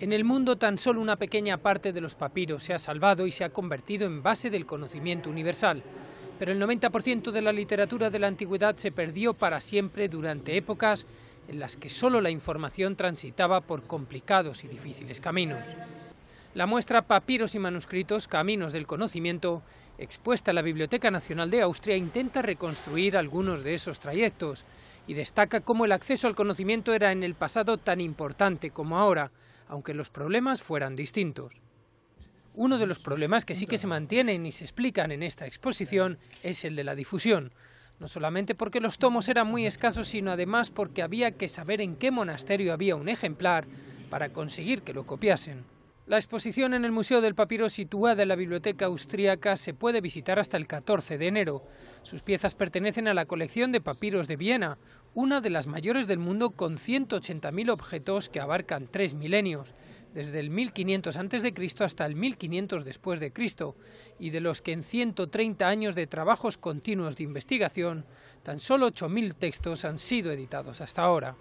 En el mundo tan solo una pequeña parte de los papiros se ha salvado y se ha convertido en base del conocimiento universal. Pero el 90% de la literatura de la antigüedad se perdió para siempre durante épocas en las que solo la información transitaba por complicados y difíciles caminos la muestra Papiros y Manuscritos Caminos del Conocimiento, expuesta en la Biblioteca Nacional de Austria, intenta reconstruir algunos de esos trayectos y destaca cómo el acceso al conocimiento era en el pasado tan importante como ahora, aunque los problemas fueran distintos. Uno de los problemas que sí que se mantienen y se explican en esta exposición es el de la difusión, no solamente porque los tomos eran muy escasos, sino además porque había que saber en qué monasterio había un ejemplar para conseguir que lo copiasen. La exposición en el Museo del Papiro, situada en la Biblioteca austriaca se puede visitar hasta el 14 de enero. Sus piezas pertenecen a la colección de papiros de Viena, una de las mayores del mundo con 180.000 objetos que abarcan tres milenios, desde el 1500 a.C. hasta el 1500 después de Cristo, y de los que en 130 años de trabajos continuos de investigación, tan solo 8.000 textos han sido editados hasta ahora.